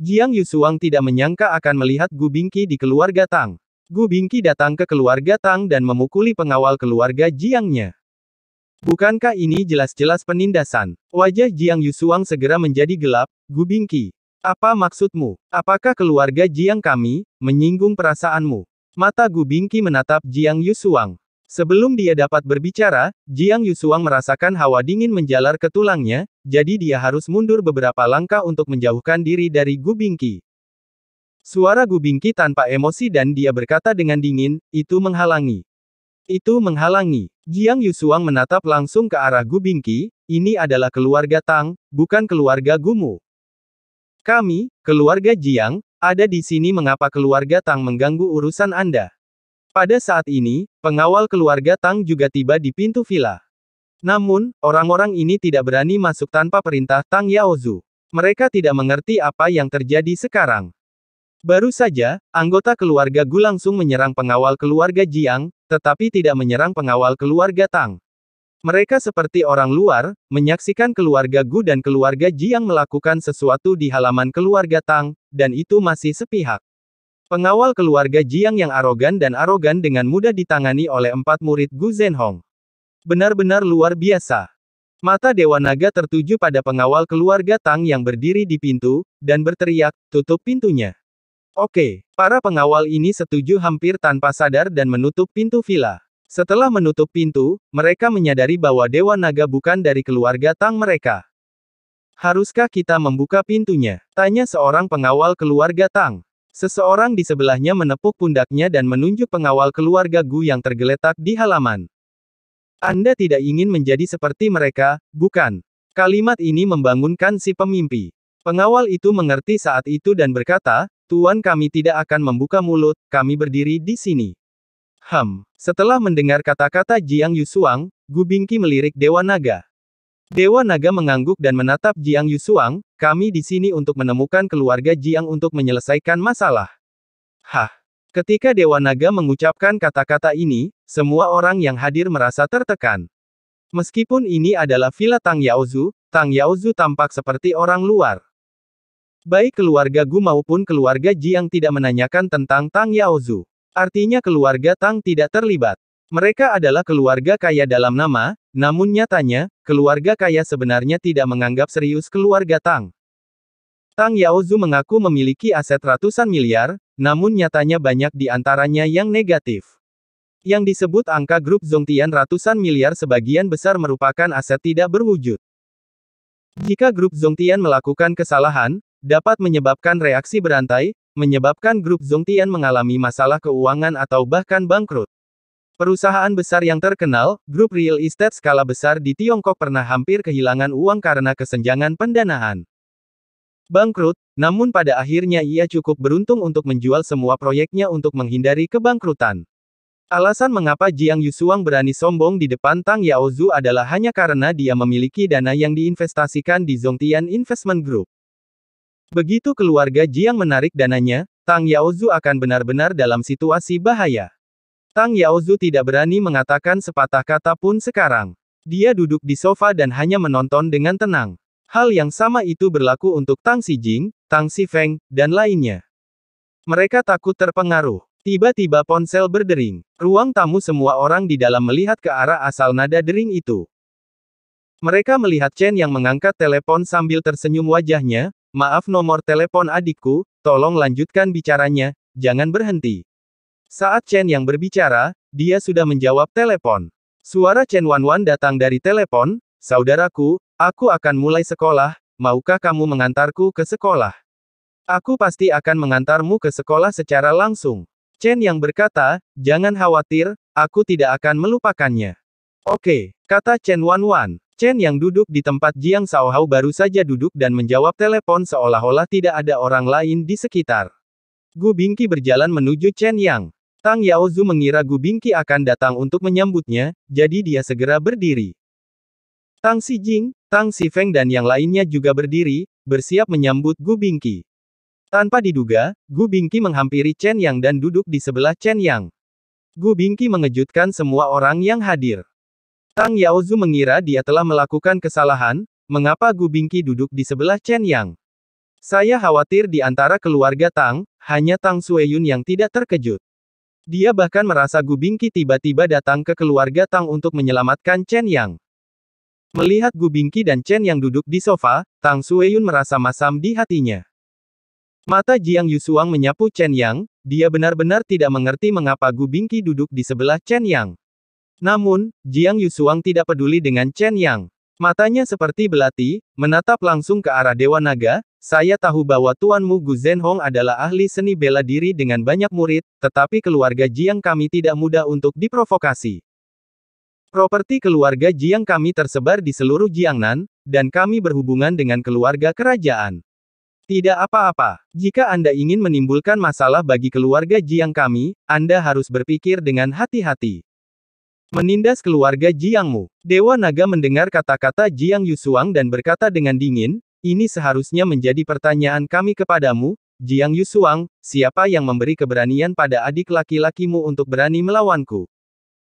Jiang Yusuang tidak menyangka akan melihat Gu Bingqi di keluarga Tang. Gu Bingqi datang ke keluarga Tang dan memukuli pengawal keluarga Jiangnya. Bukankah ini jelas-jelas penindasan? Wajah Jiang Yusuang segera menjadi gelap, Gu Bingqi. Apa maksudmu? Apakah keluarga Jiang kami, menyinggung perasaanmu? Mata Gu Bingqi menatap Jiang Yusuang. Sebelum dia dapat berbicara, Jiang Yusuang merasakan hawa dingin menjalar ke tulangnya, jadi dia harus mundur beberapa langkah untuk menjauhkan diri dari Gubingki. Suara Gubingki tanpa emosi dan dia berkata dengan dingin, itu menghalangi. Itu menghalangi. Jiang Yusuang menatap langsung ke arah Gubingki, ini adalah keluarga Tang, bukan keluarga Gumu. Kami, keluarga Jiang, ada di sini mengapa keluarga Tang mengganggu urusan Anda. Pada saat ini, pengawal keluarga Tang juga tiba di pintu villa. Namun, orang-orang ini tidak berani masuk tanpa perintah Tang Yaozu. Mereka tidak mengerti apa yang terjadi sekarang. Baru saja, anggota keluarga Gu langsung menyerang pengawal keluarga Jiang, tetapi tidak menyerang pengawal keluarga Tang. Mereka seperti orang luar, menyaksikan keluarga Gu dan keluarga Jiang melakukan sesuatu di halaman keluarga Tang, dan itu masih sepihak. Pengawal keluarga Jiang yang arogan dan arogan dengan mudah ditangani oleh empat murid Gu Zhenhong. Benar-benar luar biasa. Mata Dewa Naga tertuju pada pengawal keluarga Tang yang berdiri di pintu, dan berteriak, tutup pintunya. Oke, para pengawal ini setuju hampir tanpa sadar dan menutup pintu villa. Setelah menutup pintu, mereka menyadari bahwa Dewa Naga bukan dari keluarga Tang mereka. Haruskah kita membuka pintunya? Tanya seorang pengawal keluarga Tang. Seseorang di sebelahnya menepuk pundaknya dan menunjuk pengawal keluarga Gu yang tergeletak di halaman. Anda tidak ingin menjadi seperti mereka, bukan? Kalimat ini membangunkan si pemimpi. Pengawal itu mengerti saat itu dan berkata, Tuan kami tidak akan membuka mulut, kami berdiri di sini. Ham. Setelah mendengar kata-kata Jiang Yusuang, Gubingki melirik Dewa Naga. Dewa Naga mengangguk dan menatap Jiang Yusuang, kami di sini untuk menemukan keluarga Jiang untuk menyelesaikan masalah. Hah. Ketika Dewa Naga mengucapkan kata-kata ini, semua orang yang hadir merasa tertekan. Meskipun ini adalah villa Tang Yaozu, Tang Yaozu tampak seperti orang luar. Baik keluarga Gu maupun keluarga Ji yang tidak menanyakan tentang Tang Yaozu. Artinya keluarga Tang tidak terlibat. Mereka adalah keluarga kaya dalam nama, namun nyatanya, keluarga kaya sebenarnya tidak menganggap serius keluarga Tang. Tang Yaozu mengaku memiliki aset ratusan miliar, namun nyatanya banyak di antaranya yang negatif. Yang disebut angka grup Zongtian ratusan miliar sebagian besar merupakan aset tidak berwujud. Jika grup Zongtian melakukan kesalahan, dapat menyebabkan reaksi berantai, menyebabkan grup Zongtian mengalami masalah keuangan atau bahkan bangkrut. Perusahaan besar yang terkenal, grup real estate skala besar di Tiongkok pernah hampir kehilangan uang karena kesenjangan pendanaan bangkrut, namun pada akhirnya ia cukup beruntung untuk menjual semua proyeknya untuk menghindari kebangkrutan. Alasan mengapa Jiang Yusuang berani sombong di depan Tang Yaozu adalah hanya karena dia memiliki dana yang diinvestasikan di Zhongtian Investment Group. Begitu keluarga Jiang menarik dananya, Tang Yaozu akan benar-benar dalam situasi bahaya. Tang Yaozu tidak berani mengatakan sepatah kata pun sekarang. Dia duduk di sofa dan hanya menonton dengan tenang. Hal yang sama itu berlaku untuk Tang Si Jing, Tang Si Feng, dan lainnya. Mereka takut terpengaruh. Tiba-tiba ponsel berdering. Ruang tamu semua orang di dalam melihat ke arah asal nada dering itu. Mereka melihat Chen yang mengangkat telepon sambil tersenyum wajahnya, maaf nomor telepon adikku, tolong lanjutkan bicaranya, jangan berhenti. Saat Chen yang berbicara, dia sudah menjawab telepon. Suara Chen Wanwan datang dari telepon, saudaraku, Aku akan mulai sekolah, maukah kamu mengantarku ke sekolah? Aku pasti akan mengantarmu ke sekolah secara langsung. Chen yang berkata, jangan khawatir, aku tidak akan melupakannya. Oke, kata Chen Wan Wan. Chen yang duduk di tempat Jiang Hao baru saja duduk dan menjawab telepon seolah-olah tidak ada orang lain di sekitar. Gu Bingqi berjalan menuju Chen Yang. Tang Yaozu mengira Gu Bingqi akan datang untuk menyambutnya, jadi dia segera berdiri. Tang Si Jing, Tang Si Feng dan yang lainnya juga berdiri, bersiap menyambut Gu Bingqi. Tanpa diduga, Gu Bingqi menghampiri Chen Yang dan duduk di sebelah Chen Yang. Gu Bingqi mengejutkan semua orang yang hadir. Tang Yaozu mengira dia telah melakukan kesalahan, mengapa Gu Bingqi duduk di sebelah Chen Yang. Saya khawatir di antara keluarga Tang, hanya Tang Sueyun yang tidak terkejut. Dia bahkan merasa Gu Bingqi tiba-tiba datang ke keluarga Tang untuk menyelamatkan Chen Yang. Melihat Gu Bingqi dan Chen yang duduk di sofa, Tang Sueyun merasa masam di hatinya. Mata Jiang Yusuang menyapu Chen Yang, dia benar-benar tidak mengerti mengapa Gu Bingqi duduk di sebelah Chen Yang. Namun, Jiang Yusuang tidak peduli dengan Chen Yang. Matanya seperti belati, menatap langsung ke arah Dewa Naga, saya tahu bahwa tuanmu Gu Zhenhong adalah ahli seni bela diri dengan banyak murid, tetapi keluarga Jiang kami tidak mudah untuk diprovokasi. Properti keluarga Jiang kami tersebar di seluruh Jiangnan, dan kami berhubungan dengan keluarga kerajaan. Tidak apa-apa, jika Anda ingin menimbulkan masalah bagi keluarga Jiang kami, Anda harus berpikir dengan hati-hati. Menindas keluarga Jiangmu, Dewa Naga mendengar kata-kata Jiang Yusuang dan berkata dengan dingin, ini seharusnya menjadi pertanyaan kami kepadamu, Jiang Yusuang, siapa yang memberi keberanian pada adik laki-lakimu untuk berani melawanku?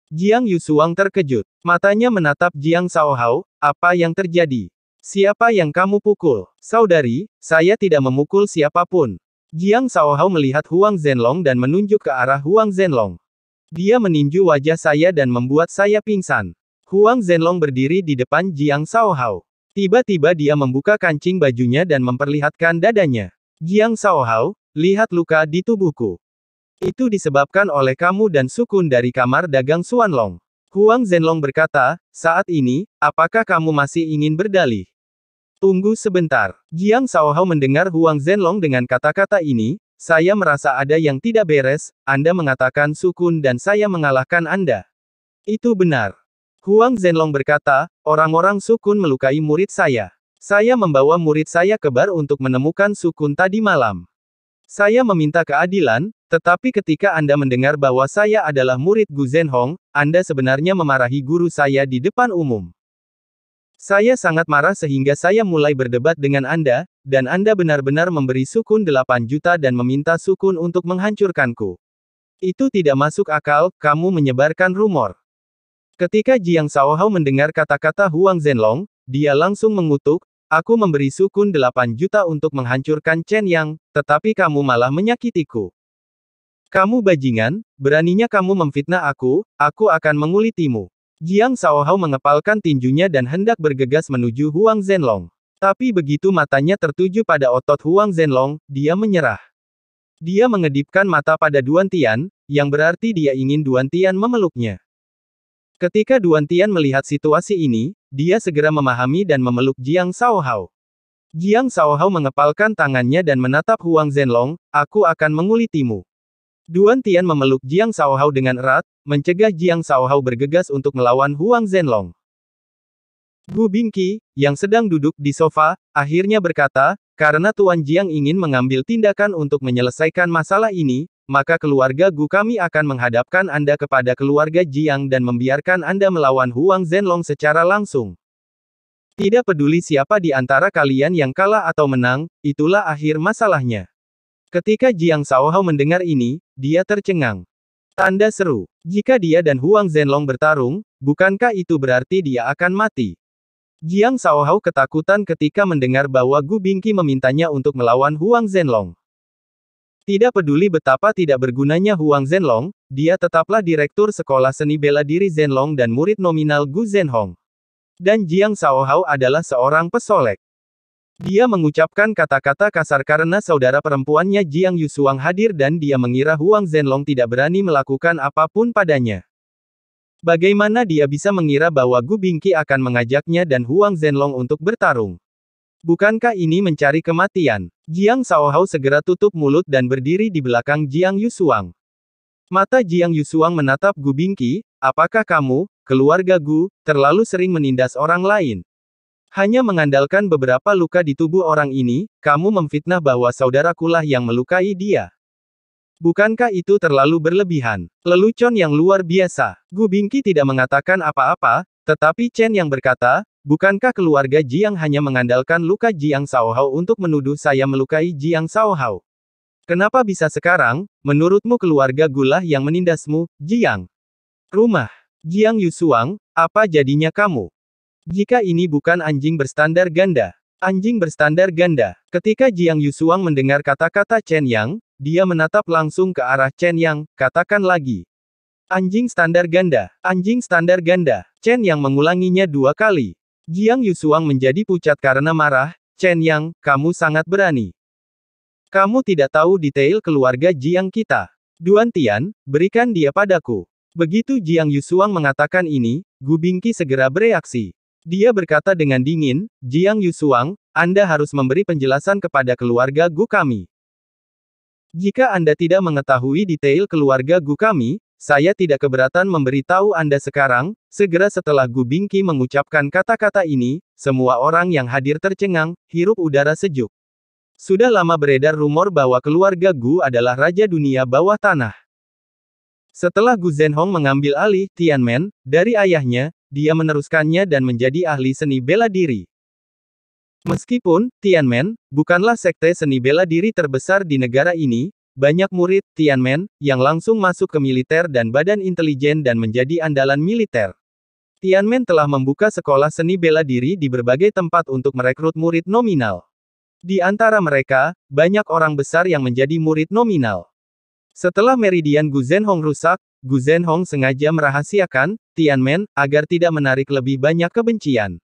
Jiang Yusuang terkejut. Matanya menatap Jiang Shaohao, apa yang terjadi? Siapa yang kamu pukul? Saudari, saya tidak memukul siapapun. Jiang Shaohao melihat Huang Zhenlong dan menunjuk ke arah Huang Zhenlong. Dia meninju wajah saya dan membuat saya pingsan. Huang Zhenlong berdiri di depan Jiang Shaohao. Tiba-tiba dia membuka kancing bajunya dan memperlihatkan dadanya. Jiang Shaohao, lihat luka di tubuhku. Itu disebabkan oleh kamu dan sukun dari kamar dagang Suanlong. Huang Zhenlong berkata, saat ini, apakah kamu masih ingin berdalih? Tunggu sebentar. Jiang Shaohao mendengar Huang Zhenlong dengan kata-kata ini, saya merasa ada yang tidak beres, Anda mengatakan sukun dan saya mengalahkan Anda. Itu benar. Huang Zhenlong berkata, orang-orang sukun melukai murid saya. Saya membawa murid saya ke bar untuk menemukan sukun tadi malam. Saya meminta keadilan, tetapi ketika Anda mendengar bahwa saya adalah murid Gu Zhenhong, Anda sebenarnya memarahi guru saya di depan umum. Saya sangat marah sehingga saya mulai berdebat dengan Anda, dan Anda benar-benar memberi sukun 8 juta dan meminta sukun untuk menghancurkanku. Itu tidak masuk akal, kamu menyebarkan rumor. Ketika Jiang Shaohao mendengar kata-kata Huang Zhenlong, dia langsung mengutuk, Aku memberi sukun 8 juta untuk menghancurkan Chen Yang, tetapi kamu malah menyakitiku. Kamu bajingan, beraninya kamu memfitnah aku, aku akan mengulitimu. Jiang Shaohao mengepalkan tinjunya dan hendak bergegas menuju Huang Zhenlong. Tapi begitu matanya tertuju pada otot Huang Zhenlong, dia menyerah. Dia mengedipkan mata pada Duan Tian, yang berarti dia ingin Duan Tian memeluknya. Ketika Duan Tian melihat situasi ini, dia segera memahami dan memeluk Jiang Shaohao. Jiang Shaohao mengepalkan tangannya dan menatap Huang Zhenlong, aku akan mengulitimu. Duan Tian memeluk Jiang Shaohao dengan erat, mencegah Jiang Shaohao bergegas untuk melawan Huang Zhenlong. Gu Bingqi, yang sedang duduk di sofa, akhirnya berkata, karena Tuan Jiang ingin mengambil tindakan untuk menyelesaikan masalah ini, maka keluarga Gu kami akan menghadapkan Anda kepada keluarga Jiang dan membiarkan Anda melawan Huang Zhenlong secara langsung. Tidak peduli siapa di antara kalian yang kalah atau menang, itulah akhir masalahnya. Ketika Jiang Shaohao mendengar ini, dia tercengang. Tanda seru. Jika dia dan Huang Zhenlong bertarung, bukankah itu berarti dia akan mati? Jiang Shaohao ketakutan ketika mendengar bahwa Gu Bingqi memintanya untuk melawan Huang Zhenlong. Tidak peduli betapa tidak bergunanya Huang Zhenlong, dia tetaplah direktur sekolah seni bela diri Zhenlong dan murid nominal Gu Zhenhong. Dan Jiang Shaohao adalah seorang pesolek. Dia mengucapkan kata-kata kasar karena saudara perempuannya Jiang Yusuang hadir dan dia mengira Huang Zhenlong tidak berani melakukan apapun padanya. Bagaimana dia bisa mengira bahwa Gu Bingqi akan mengajaknya dan Huang Zhenlong untuk bertarung? Bukankah ini mencari kematian? Jiang Shaohao segera tutup mulut dan berdiri di belakang Jiang Yusuang. Mata Jiang Yusuang menatap Gu Bingqi, apakah kamu, keluarga Gu, terlalu sering menindas orang lain? Hanya mengandalkan beberapa luka di tubuh orang ini, kamu memfitnah bahwa saudarakulah yang melukai dia. Bukankah itu terlalu berlebihan? Lelucon yang luar biasa. Gu Bingqi tidak mengatakan apa-apa, tetapi Chen yang berkata, Bukankah keluarga Jiang hanya mengandalkan luka Jiang Hao untuk menuduh saya melukai Jiang Hao? Kenapa bisa sekarang, menurutmu keluarga Gulah yang menindasmu, Jiang? Rumah, Jiang Yusuang, apa jadinya kamu? Jika ini bukan anjing berstandar ganda. Anjing berstandar ganda. Ketika Jiang Yusuang mendengar kata-kata Chen Yang, dia menatap langsung ke arah Chen Yang, katakan lagi. Anjing standar ganda, anjing standar ganda. Chen Yang mengulanginya dua kali. Jiang Yusuang menjadi pucat karena marah, Chen Yang, kamu sangat berani. Kamu tidak tahu detail keluarga Jiang kita. Duan Tian, berikan dia padaku. Begitu Jiang Yusuang mengatakan ini, Gu Bingqi segera bereaksi. Dia berkata dengan dingin, Jiang Yusuang, Anda harus memberi penjelasan kepada keluarga Gu kami. Jika Anda tidak mengetahui detail keluarga Gu kami, saya tidak keberatan memberitahu Anda sekarang, segera setelah Gu Bingqi mengucapkan kata-kata ini, semua orang yang hadir tercengang, hirup udara sejuk. Sudah lama beredar rumor bahwa keluarga Gu adalah raja dunia bawah tanah. Setelah Gu Zhenhong mengambil alih Tianmen dari ayahnya, dia meneruskannya dan menjadi ahli seni bela diri. Meskipun, Tianmen, bukanlah sekte seni bela diri terbesar di negara ini, banyak murid Tianmen yang langsung masuk ke militer dan badan intelijen dan menjadi andalan militer. Tianmen telah membuka sekolah seni bela diri di berbagai tempat untuk merekrut murid nominal. Di antara mereka, banyak orang besar yang menjadi murid nominal. Setelah meridian Gu Guzenhong rusak, Gu Guzenhong sengaja merahasiakan Tianmen agar tidak menarik lebih banyak kebencian.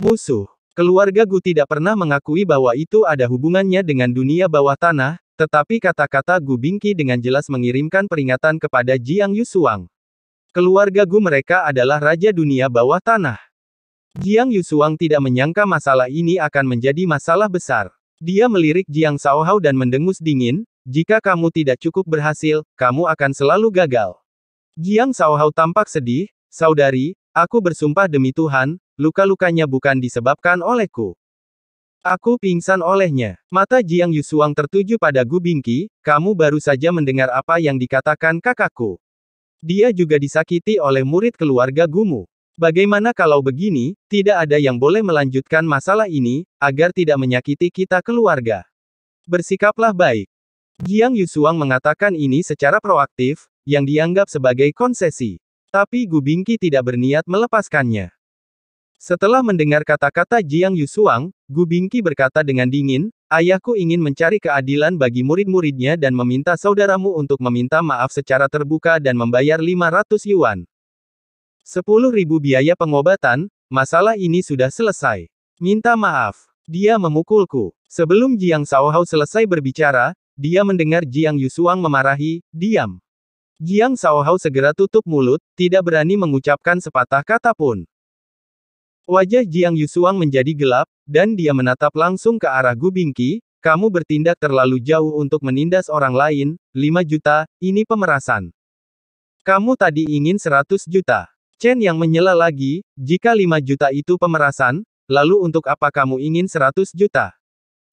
Musuh Keluarga Gu tidak pernah mengakui bahwa itu ada hubungannya dengan dunia bawah tanah, tetapi kata-kata Gu Bingqi dengan jelas mengirimkan peringatan kepada Jiang Yusuang. Keluarga Gu mereka adalah raja dunia bawah tanah. Jiang Yusuang tidak menyangka masalah ini akan menjadi masalah besar. Dia melirik Jiang Shaohao dan mendengus dingin, jika kamu tidak cukup berhasil, kamu akan selalu gagal. Jiang Shaohao tampak sedih, saudari, aku bersumpah demi Tuhan, luka-lukanya bukan disebabkan olehku. Aku pingsan olehnya. Mata Jiang Yusuang tertuju pada Gu Bingqi. kamu baru saja mendengar apa yang dikatakan kakakku. Dia juga disakiti oleh murid keluarga Gumu. Bagaimana kalau begini, tidak ada yang boleh melanjutkan masalah ini, agar tidak menyakiti kita keluarga. Bersikaplah baik. Jiang Yusuang mengatakan ini secara proaktif, yang dianggap sebagai konsesi. Tapi Gu Bingqi tidak berniat melepaskannya. Setelah mendengar kata-kata Jiang Yusuang, Gu Bingqi berkata dengan dingin, Ayahku ingin mencari keadilan bagi murid-muridnya dan meminta saudaramu untuk meminta maaf secara terbuka dan membayar 500 yuan. 10.000 biaya pengobatan, masalah ini sudah selesai. Minta maaf. Dia memukulku. Sebelum Jiang Shaohao selesai berbicara, dia mendengar Jiang Yusuang memarahi, diam. Jiang Shaohao segera tutup mulut, tidak berani mengucapkan sepatah kata pun. Wajah Jiang Yusuang menjadi gelap, dan dia menatap langsung ke arah Gu Bingqi, kamu bertindak terlalu jauh untuk menindas orang lain, 5 juta, ini pemerasan. Kamu tadi ingin 100 juta. Chen yang menyela lagi, jika 5 juta itu pemerasan, lalu untuk apa kamu ingin 100 juta?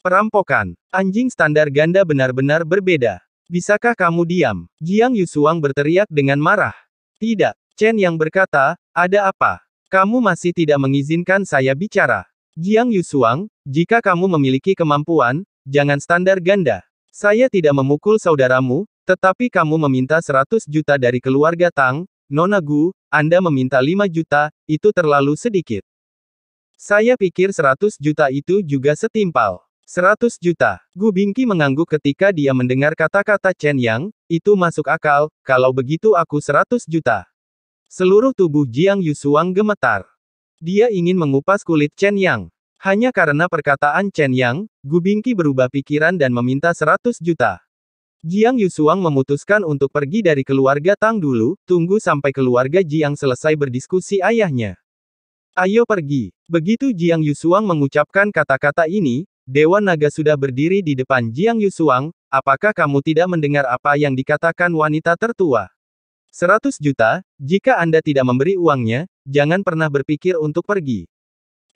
Perampokan, anjing standar ganda benar-benar berbeda. Bisakah kamu diam? Jiang Yusuang berteriak dengan marah. Tidak, Chen yang berkata, ada apa? Kamu masih tidak mengizinkan saya bicara. Jiang Yusuang, jika kamu memiliki kemampuan, jangan standar ganda. Saya tidak memukul saudaramu, tetapi kamu meminta 100 juta dari keluarga Tang, Nona Gu, Anda meminta 5 juta, itu terlalu sedikit. Saya pikir 100 juta itu juga setimpal. 100 juta. Gu Bingki mengangguk ketika dia mendengar kata-kata Chen Yang, itu masuk akal, kalau begitu aku 100 juta. Seluruh tubuh Jiang Yusuang gemetar. Dia ingin mengupas kulit Chen Yang. Hanya karena perkataan Chen Yang, Gubingki berubah pikiran dan meminta 100 juta. Jiang Yusuang memutuskan untuk pergi dari keluarga Tang dulu, tunggu sampai keluarga Jiang selesai berdiskusi ayahnya. Ayo pergi. Begitu Jiang Yusuang mengucapkan kata-kata ini, Dewa Naga sudah berdiri di depan Jiang Yusuang, apakah kamu tidak mendengar apa yang dikatakan wanita tertua? 100 juta, jika Anda tidak memberi uangnya, jangan pernah berpikir untuk pergi.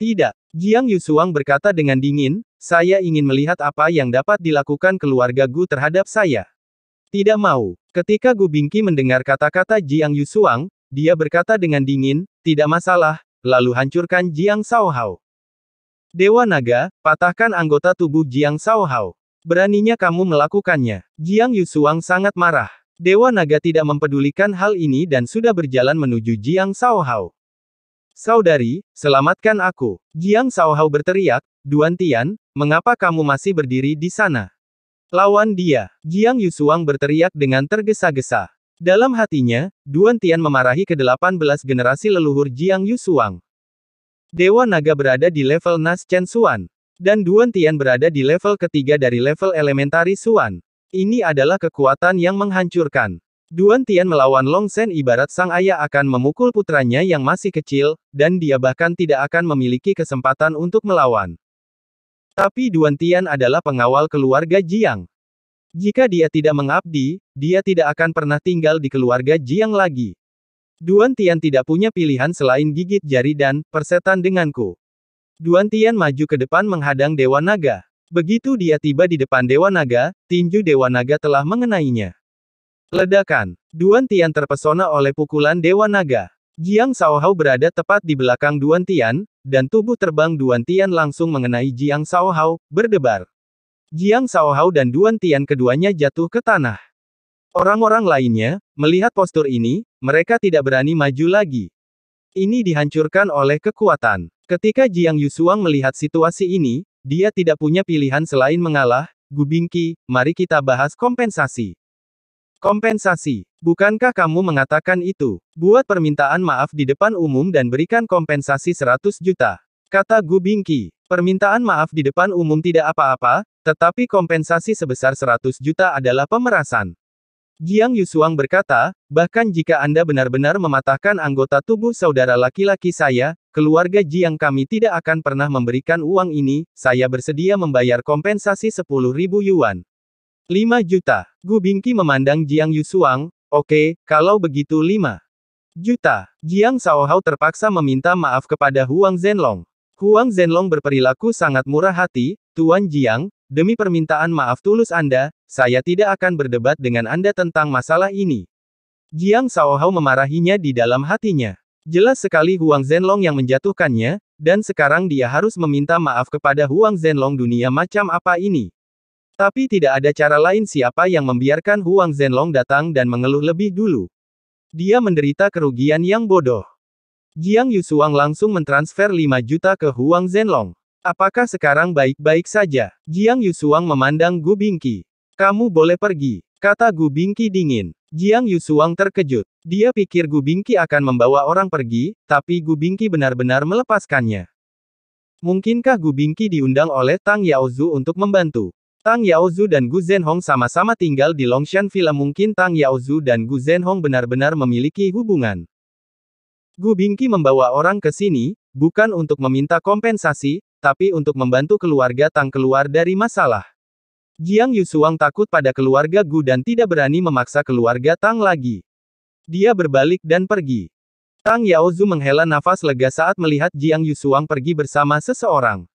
Tidak, Jiang Yusuang berkata dengan dingin, saya ingin melihat apa yang dapat dilakukan keluarga Gu terhadap saya. Tidak mau. Ketika Gu Bingqi mendengar kata-kata Jiang Yusuang, dia berkata dengan dingin, tidak masalah, lalu hancurkan Jiang Hao. Dewa Naga, patahkan anggota tubuh Jiang Hao. Beraninya kamu melakukannya. Jiang Yusuang sangat marah. Dewa Naga tidak mempedulikan hal ini dan sudah berjalan menuju Jiang Shaohao. Saudari, selamatkan aku. Jiang Shaohao berteriak, Duan Tian, mengapa kamu masih berdiri di sana? Lawan dia. Jiang Yusuang berteriak dengan tergesa-gesa. Dalam hatinya, Duan Tian memarahi ke-18 generasi leluhur Jiang Yusuang. Dewa Naga berada di level Nas Chen Suan. Dan Duan Tian berada di level ketiga dari level elementari Suan. Ini adalah kekuatan yang menghancurkan. Duan Tian melawan Long Sen ibarat sang ayah akan memukul putranya yang masih kecil, dan dia bahkan tidak akan memiliki kesempatan untuk melawan. Tapi Duan Tian adalah pengawal keluarga Jiang. Jika dia tidak mengabdi, dia tidak akan pernah tinggal di keluarga Jiang lagi. Duan Tian tidak punya pilihan selain gigit jari dan persetan denganku. Duan Tian maju ke depan menghadang Dewa Naga. Begitu dia tiba di depan Dewa Naga, tinju Dewa Naga telah mengenainya. Ledakan. Duan Tian terpesona oleh pukulan Dewa Naga. Jiang Shaohao berada tepat di belakang Duan Tian, dan tubuh terbang Duan Tian langsung mengenai Jiang Shaohao, berdebar. Jiang Shaohao dan Duan Tian keduanya jatuh ke tanah. Orang-orang lainnya, melihat postur ini, mereka tidak berani maju lagi. Ini dihancurkan oleh kekuatan. Ketika Jiang Yusuang melihat situasi ini, dia tidak punya pilihan selain mengalah, Gubingki, mari kita bahas kompensasi. Kompensasi. Bukankah kamu mengatakan itu? Buat permintaan maaf di depan umum dan berikan kompensasi 100 juta. Kata Gubingki. Permintaan maaf di depan umum tidak apa-apa, tetapi kompensasi sebesar 100 juta adalah pemerasan. Jiang Yusuang berkata, bahkan jika Anda benar-benar mematahkan anggota tubuh saudara laki-laki saya, Keluarga Jiang kami tidak akan pernah memberikan uang ini, saya bersedia membayar kompensasi 10.000 yuan. 5 juta. Gu Bingki memandang Jiang Yusuang, oke, okay, kalau begitu 5 juta. Jiang Shaohao terpaksa meminta maaf kepada Huang Zhenlong. Huang Zhenlong berperilaku sangat murah hati, Tuan Jiang, demi permintaan maaf tulus Anda, saya tidak akan berdebat dengan Anda tentang masalah ini. Jiang Shaohao memarahinya di dalam hatinya. Jelas sekali Huang Zhenlong yang menjatuhkannya, dan sekarang dia harus meminta maaf kepada Huang Zhenlong dunia macam apa ini. Tapi tidak ada cara lain siapa yang membiarkan Huang Zhenlong datang dan mengeluh lebih dulu. Dia menderita kerugian yang bodoh. Jiang Yusuang langsung mentransfer 5 juta ke Huang Zhenlong. Apakah sekarang baik-baik saja? Jiang Yusuang memandang Gu Bingqi. Kamu boleh pergi, kata Gu Bingqi dingin. Jiang Yusuang terkejut. Dia pikir Gu Bingqi akan membawa orang pergi, tapi Gu Bingqi benar-benar melepaskannya. Mungkinkah Gu Bingqi diundang oleh Tang Yaozu untuk membantu? Tang Yaozu dan Gu Zhenhong sama-sama tinggal di Longshan Villa mungkin Tang Yaozu dan Gu Zhenhong benar-benar memiliki hubungan. Gu Bingqi membawa orang ke sini, bukan untuk meminta kompensasi, tapi untuk membantu keluarga Tang keluar dari masalah. Jiang Yusuang takut pada keluarga Gu dan tidak berani memaksa keluarga Tang lagi. Dia berbalik dan pergi. Tang Yaozu menghela nafas lega saat melihat Jiang Yusuang pergi bersama seseorang.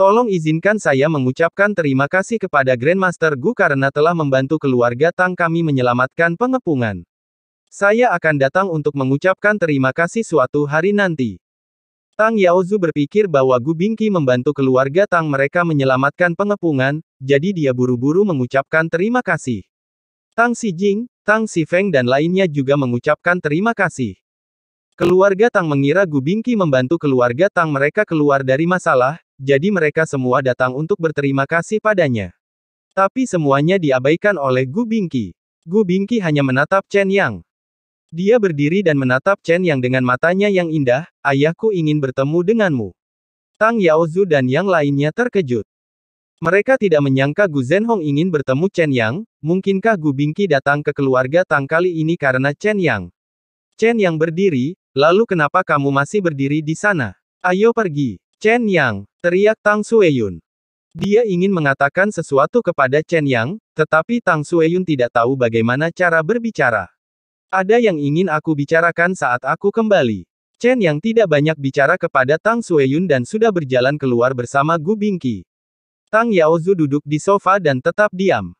Tolong izinkan saya mengucapkan terima kasih kepada Grandmaster Gu karena telah membantu keluarga Tang kami menyelamatkan pengepungan. Saya akan datang untuk mengucapkan terima kasih suatu hari nanti. Tang Yaozu berpikir bahwa Gu Bingqi membantu keluarga Tang mereka menyelamatkan pengepungan, jadi dia buru-buru mengucapkan terima kasih. Tang Xijing, Tang Sifeng dan lainnya juga mengucapkan terima kasih. Keluarga Tang mengira Gu Bingqi membantu keluarga Tang mereka keluar dari masalah, jadi mereka semua datang untuk berterima kasih padanya. Tapi semuanya diabaikan oleh Gu Bingqi. Gu Bingqi hanya menatap Chen Yang. Dia berdiri dan menatap Chen yang dengan matanya yang indah, ayahku ingin bertemu denganmu. Tang Yaozu dan yang lainnya terkejut. Mereka tidak menyangka Gu Zhenhong ingin bertemu Chen Yang, mungkinkah Gu Bingqi datang ke keluarga Tang kali ini karena Chen Yang? Chen Yang berdiri, lalu kenapa kamu masih berdiri di sana? Ayo pergi. Chen Yang, teriak Tang Sueyun. Dia ingin mengatakan sesuatu kepada Chen Yang, tetapi Tang Sueyun tidak tahu bagaimana cara berbicara. Ada yang ingin aku bicarakan saat aku kembali. Chen yang tidak banyak bicara kepada Tang Sueyun dan sudah berjalan keluar bersama Gu Bingqi. Tang Yaozu duduk di sofa dan tetap diam.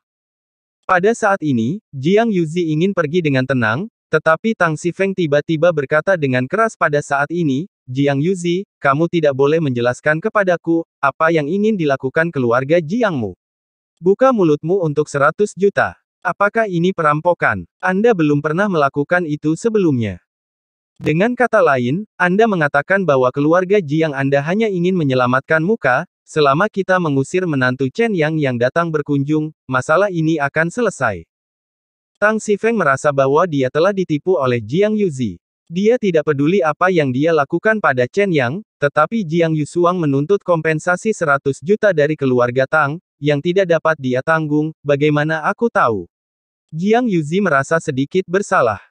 Pada saat ini, Jiang Yuzi ingin pergi dengan tenang, tetapi Tang Sifeng tiba-tiba berkata dengan keras pada saat ini, Jiang Yuzi, kamu tidak boleh menjelaskan kepadaku, apa yang ingin dilakukan keluarga Jiangmu. Buka mulutmu untuk 100 juta. Apakah ini perampokan? Anda belum pernah melakukan itu sebelumnya. Dengan kata lain, Anda mengatakan bahwa keluarga Jiang Anda hanya ingin menyelamatkan muka, selama kita mengusir menantu Chen Yang yang datang berkunjung, masalah ini akan selesai. Tang Sifeng merasa bahwa dia telah ditipu oleh Jiang Yuzi. Dia tidak peduli apa yang dia lakukan pada Chen Yang, tetapi Jiang Yusuang menuntut kompensasi 100 juta dari keluarga Tang, yang tidak dapat dia tanggung, bagaimana aku tahu? Jiang Yuzi merasa sedikit bersalah.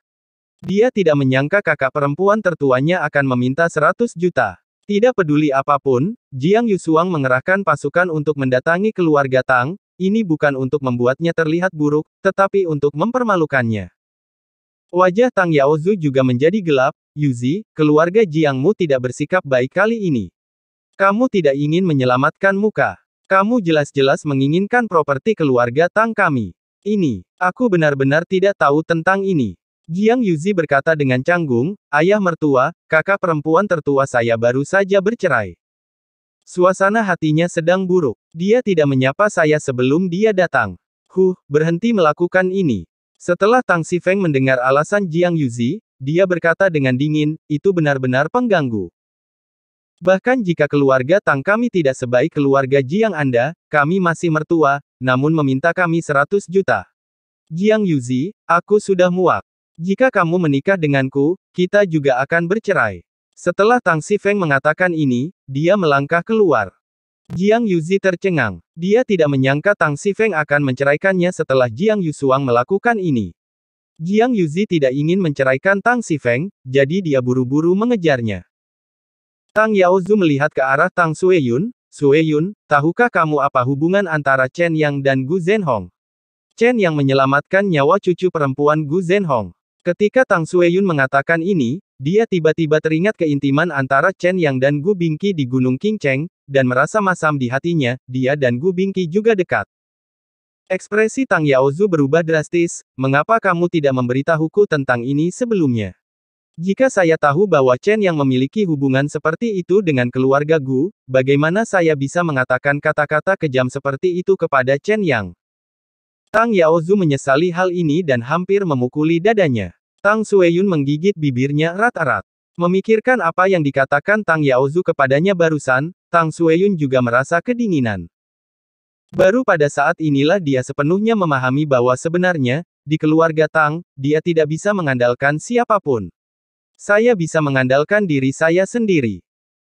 Dia tidak menyangka kakak perempuan tertuanya akan meminta 100 juta. Tidak peduli apapun, Jiang Yusuang mengerahkan pasukan untuk mendatangi keluarga Tang, ini bukan untuk membuatnya terlihat buruk, tetapi untuk mempermalukannya. Wajah Tang Yaozu juga menjadi gelap, Yuzi, keluarga Jiangmu tidak bersikap baik kali ini. Kamu tidak ingin menyelamatkan muka. Kamu jelas-jelas menginginkan properti keluarga Tang kami. Ini, aku benar-benar tidak tahu tentang ini. Jiang Yuzi berkata dengan canggung, ayah mertua, kakak perempuan tertua saya baru saja bercerai. Suasana hatinya sedang buruk. Dia tidak menyapa saya sebelum dia datang. Huh, berhenti melakukan ini. Setelah Tang Sifeng mendengar alasan Jiang Yuzi, dia berkata dengan dingin, itu benar-benar pengganggu. Bahkan jika keluarga Tang kami tidak sebaik keluarga Jiang Anda, kami masih mertua, namun meminta kami 100 juta. Jiang Yuzi, aku sudah muak. Jika kamu menikah denganku, kita juga akan bercerai. Setelah Tang Sifeng mengatakan ini, dia melangkah keluar. Jiang Yuzi tercengang. Dia tidak menyangka Tang Sifeng akan menceraikannya setelah Jiang Yusuang melakukan ini. Jiang Yuzi tidak ingin menceraikan Tang Sifeng, jadi dia buru-buru mengejarnya. Tang Yaozu melihat ke arah Tang Sueyun, Sue Yun, tahukah kamu apa hubungan antara Chen Yang dan Gu Zhenhong? Chen Yang menyelamatkan nyawa cucu perempuan Gu Zhenhong. Ketika Tang Sue Yun mengatakan ini, dia tiba-tiba teringat keintiman antara Chen Yang dan Gu Bingqi di Gunung Qingcheng, dan merasa masam di hatinya, dia dan Gu Bingqi juga dekat. Ekspresi Tang Yaozu berubah drastis, mengapa kamu tidak memberitahuku tentang ini sebelumnya? Jika saya tahu bahwa Chen yang memiliki hubungan seperti itu dengan keluarga Gu, bagaimana saya bisa mengatakan kata-kata kejam seperti itu kepada Chen Yang? Tang Yaozu menyesali hal ini dan hampir memukuli dadanya. Tang Sueyun menggigit bibirnya rat-rat. Memikirkan apa yang dikatakan Tang Yaozu kepadanya barusan, Tang Sueyun juga merasa kedinginan. Baru pada saat inilah dia sepenuhnya memahami bahwa sebenarnya, di keluarga Tang, dia tidak bisa mengandalkan siapapun. Saya bisa mengandalkan diri saya sendiri.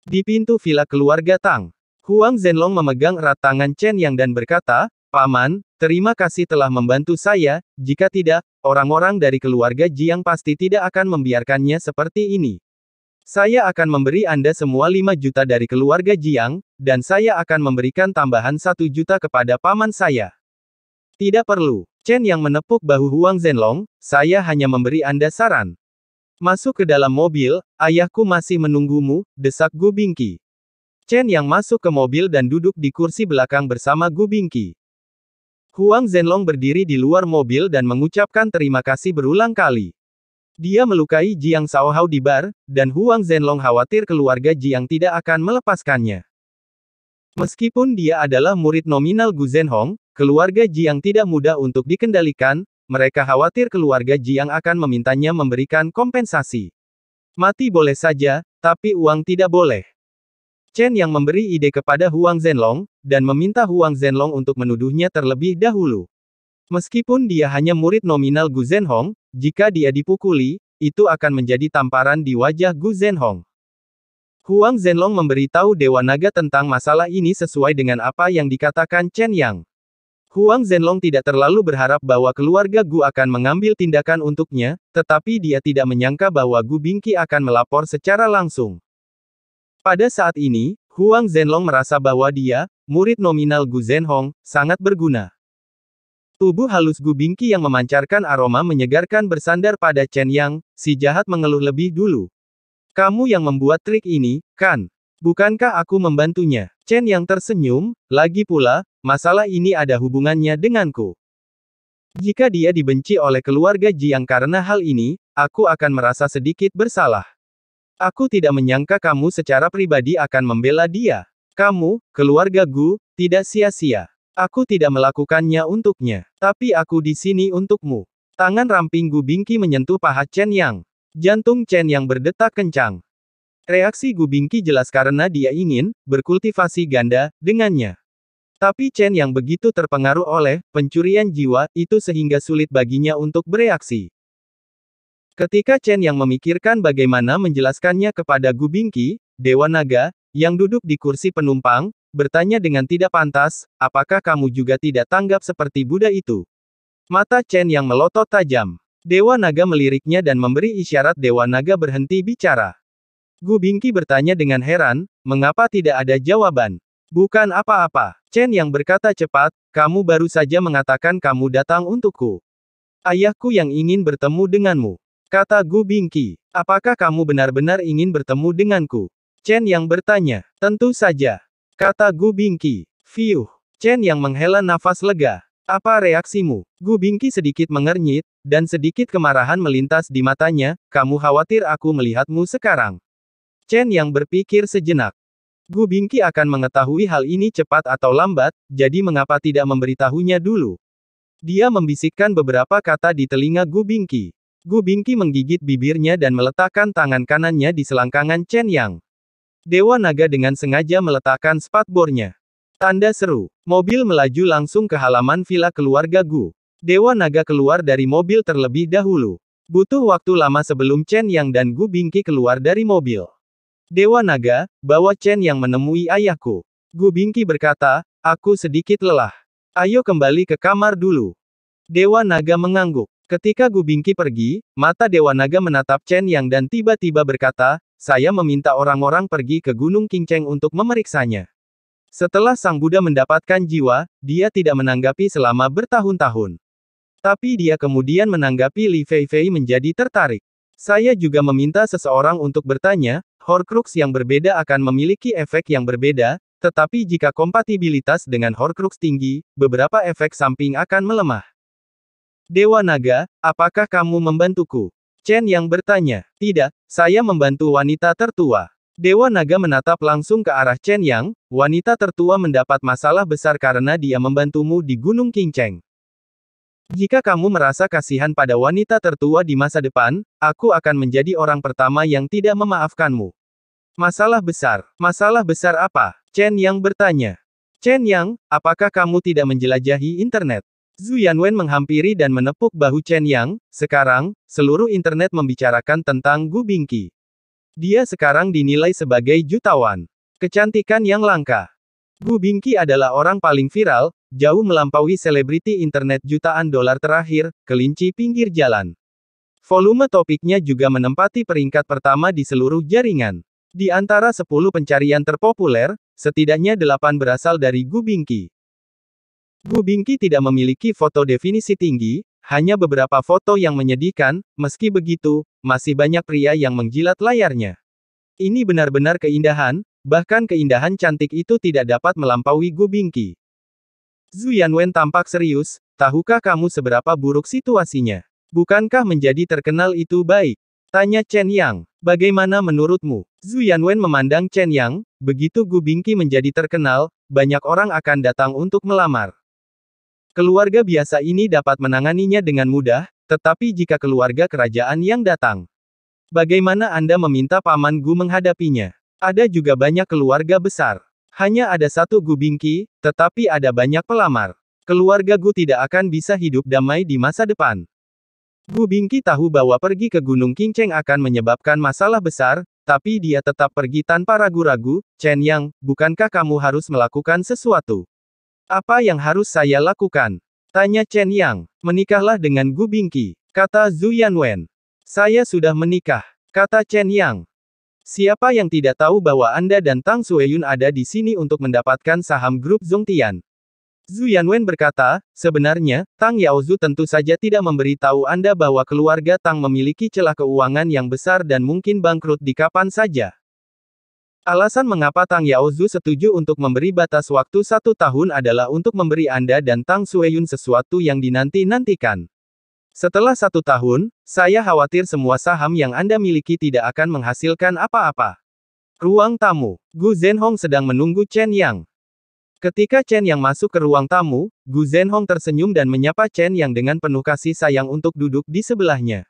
Di pintu villa keluarga Tang, Huang Zhenlong memegang erat tangan Chen Yang dan berkata, Paman, terima kasih telah membantu saya, jika tidak, orang-orang dari keluarga Jiang pasti tidak akan membiarkannya seperti ini. Saya akan memberi Anda semua 5 juta dari keluarga Jiang, dan saya akan memberikan tambahan 1 juta kepada paman saya. Tidak perlu. Chen yang menepuk bahu Huang Zhenlong, saya hanya memberi Anda saran. Masuk ke dalam mobil, ayahku masih menunggumu, desak Gu Bingqi. Chen yang masuk ke mobil dan duduk di kursi belakang bersama Gu Bingqi. Huang Zhenlong berdiri di luar mobil dan mengucapkan terima kasih berulang kali. Dia melukai Jiang Shaohao di bar, dan Huang Zhenlong khawatir keluarga Jiang tidak akan melepaskannya. Meskipun dia adalah murid nominal Gu Zhenhong, keluarga Jiang tidak mudah untuk dikendalikan, mereka khawatir keluarga Jiang akan memintanya memberikan kompensasi. Mati boleh saja, tapi uang tidak boleh. Chen yang memberi ide kepada Huang Zhenlong, dan meminta Huang Zhenlong untuk menuduhnya terlebih dahulu. Meskipun dia hanya murid nominal Gu Zhenhong, jika dia dipukuli, itu akan menjadi tamparan di wajah Gu Zhenhong. Huang Zhenlong memberitahu Dewa Naga tentang masalah ini sesuai dengan apa yang dikatakan Chen Yang. Huang Zhenlong tidak terlalu berharap bahwa keluarga Gu akan mengambil tindakan untuknya, tetapi dia tidak menyangka bahwa Gu Bingqi akan melapor secara langsung. Pada saat ini, Huang Zhenlong merasa bahwa dia, murid nominal Gu Zhenhong, sangat berguna. Tubuh halus Gu Bingqi yang memancarkan aroma menyegarkan bersandar pada Chen Yang, si jahat mengeluh lebih dulu. Kamu yang membuat trik ini, kan? Bukankah aku membantunya? Chen yang tersenyum, lagi pula, masalah ini ada hubungannya denganku. Jika dia dibenci oleh keluarga Jiang karena hal ini, aku akan merasa sedikit bersalah. Aku tidak menyangka kamu secara pribadi akan membela dia. Kamu, keluarga Gu, tidak sia-sia. Aku tidak melakukannya untuknya, tapi aku di sini untukmu. Tangan ramping Gu Bingki menyentuh paha Chen Yang. Jantung Chen Yang berdetak kencang. Reaksi Gubingki jelas karena dia ingin berkultivasi ganda dengannya. Tapi Chen yang begitu terpengaruh oleh pencurian jiwa itu sehingga sulit baginya untuk bereaksi. Ketika Chen yang memikirkan bagaimana menjelaskannya kepada Gubingki, Dewa Naga, yang duduk di kursi penumpang, bertanya dengan tidak pantas, apakah kamu juga tidak tanggap seperti Buddha itu? Mata Chen yang melotot tajam. Dewa Naga meliriknya dan memberi isyarat Dewa Naga berhenti bicara. Gu Bingqi bertanya dengan heran, mengapa tidak ada jawaban? Bukan apa-apa. Chen yang berkata cepat, kamu baru saja mengatakan kamu datang untukku. Ayahku yang ingin bertemu denganmu. Kata Gu Bingqi, apakah kamu benar-benar ingin bertemu denganku? Chen yang bertanya, tentu saja. Kata Gu Bingqi, Fiuh. Chen yang menghela nafas lega. Apa reaksimu? Gu Bingqi sedikit mengernyit, dan sedikit kemarahan melintas di matanya, kamu khawatir aku melihatmu sekarang. Chen yang berpikir sejenak. Gu Bingqi akan mengetahui hal ini cepat atau lambat, jadi mengapa tidak memberitahunya dulu? Dia membisikkan beberapa kata di telinga Gu Bingqi. Gu Bingqi menggigit bibirnya dan meletakkan tangan kanannya di selangkangan Chen Yang. Dewa naga dengan sengaja meletakkan spatbornya. Tanda seru. Mobil melaju langsung ke halaman villa keluarga Gu. Dewa naga keluar dari mobil terlebih dahulu. Butuh waktu lama sebelum Chen Yang dan Gu Bingqi keluar dari mobil. Dewa Naga, bawa Chen yang menemui ayahku. Gu Bingqi berkata, aku sedikit lelah. Ayo kembali ke kamar dulu. Dewa Naga mengangguk. Ketika Gu Bingqi pergi, mata Dewa Naga menatap Chen Yang dan tiba-tiba berkata, saya meminta orang-orang pergi ke Gunung Kinceng untuk memeriksanya. Setelah Sang Buddha mendapatkan jiwa, dia tidak menanggapi selama bertahun-tahun. Tapi dia kemudian menanggapi Li Feifei menjadi tertarik. Saya juga meminta seseorang untuk bertanya, Horcrux yang berbeda akan memiliki efek yang berbeda, tetapi jika kompatibilitas dengan Horcrux tinggi, beberapa efek samping akan melemah. Dewa Naga, apakah kamu membantuku? Chen yang bertanya. Tidak, saya membantu wanita tertua. Dewa Naga menatap langsung ke arah Chen Yang, wanita tertua mendapat masalah besar karena dia membantumu di Gunung Kinceng. Jika kamu merasa kasihan pada wanita tertua di masa depan, aku akan menjadi orang pertama yang tidak memaafkanmu. Masalah besar. Masalah besar apa? Chen Yang bertanya. Chen Yang, apakah kamu tidak menjelajahi internet? Zhu Yanwen menghampiri dan menepuk bahu Chen Yang, sekarang, seluruh internet membicarakan tentang Gu Bingqi. Dia sekarang dinilai sebagai jutawan. Kecantikan yang langka. Gu Bingqi adalah orang paling viral, jauh melampaui selebriti internet jutaan dolar terakhir, kelinci pinggir jalan. Volume topiknya juga menempati peringkat pertama di seluruh jaringan. Di antara 10 pencarian terpopuler, setidaknya 8 berasal dari Gubingki. Gubingki tidak memiliki foto definisi tinggi, hanya beberapa foto yang menyedihkan, meski begitu, masih banyak pria yang menjilat layarnya. Ini benar-benar keindahan, bahkan keindahan cantik itu tidak dapat melampaui Gubingki. Zhu Yanwen tampak serius, tahukah kamu seberapa buruk situasinya? Bukankah menjadi terkenal itu baik? Tanya Chen Yang, bagaimana menurutmu? Zhu Yanwen memandang Chen Yang, begitu Gu Bingqi menjadi terkenal, banyak orang akan datang untuk melamar. Keluarga biasa ini dapat menanganinya dengan mudah, tetapi jika keluarga kerajaan yang datang, bagaimana Anda meminta Paman Gu menghadapinya? Ada juga banyak keluarga besar. Hanya ada satu Gu Bingqi, tetapi ada banyak pelamar. Keluarga Gu tidak akan bisa hidup damai di masa depan. Gu Bingqi tahu bahwa pergi ke Gunung Qingcheng akan menyebabkan masalah besar, tapi dia tetap pergi tanpa ragu-ragu, Chen Yang, bukankah kamu harus melakukan sesuatu? Apa yang harus saya lakukan? Tanya Chen Yang. Menikahlah dengan Gu Bingqi, kata Zhu Yanwen. Saya sudah menikah, kata Chen Yang. Siapa yang tidak tahu bahwa Anda dan Tang Sueyun ada di sini untuk mendapatkan saham grup Zhongtian? Zhu Yanwen berkata, sebenarnya, Tang Yaozu tentu saja tidak memberi tahu Anda bahwa keluarga Tang memiliki celah keuangan yang besar dan mungkin bangkrut di kapan saja. Alasan mengapa Tang Yaozu setuju untuk memberi batas waktu satu tahun adalah untuk memberi Anda dan Tang Sueyun sesuatu yang dinanti-nantikan. Setelah satu tahun, saya khawatir semua saham yang Anda miliki tidak akan menghasilkan apa-apa. Ruang tamu, Gu Zhenhong sedang menunggu Chen Yang. Ketika Chen Yang masuk ke ruang tamu, Gu Zhenhong tersenyum dan menyapa Chen Yang dengan penuh kasih sayang untuk duduk di sebelahnya.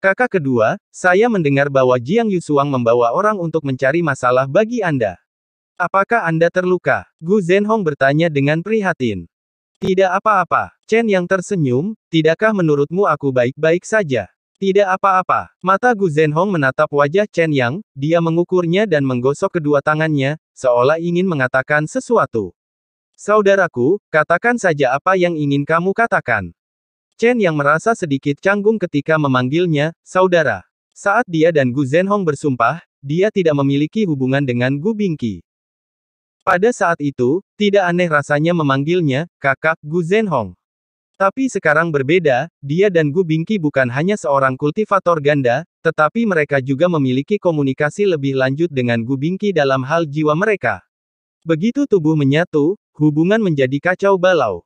Kakak kedua, saya mendengar bahwa Jiang Yusuang membawa orang untuk mencari masalah bagi Anda. Apakah Anda terluka? Gu Zhenhong bertanya dengan prihatin. Tidak apa-apa. Chen Yang tersenyum, tidakkah menurutmu aku baik-baik saja? Tidak apa-apa. Mata Gu Zhenhong menatap wajah Chen Yang, dia mengukurnya dan menggosok kedua tangannya, seolah ingin mengatakan sesuatu. Saudaraku, katakan saja apa yang ingin kamu katakan. Chen yang merasa sedikit canggung ketika memanggilnya, saudara. Saat dia dan Gu Zhenhong bersumpah, dia tidak memiliki hubungan dengan Gu Bingqi. Pada saat itu, tidak aneh rasanya memanggilnya, kakak, Gu Zhenhong. Tapi sekarang berbeda, dia dan Gu Bingqi bukan hanya seorang kultivator ganda, tetapi mereka juga memiliki komunikasi lebih lanjut dengan Gu Bingqi dalam hal jiwa mereka. Begitu tubuh menyatu, hubungan menjadi kacau balau.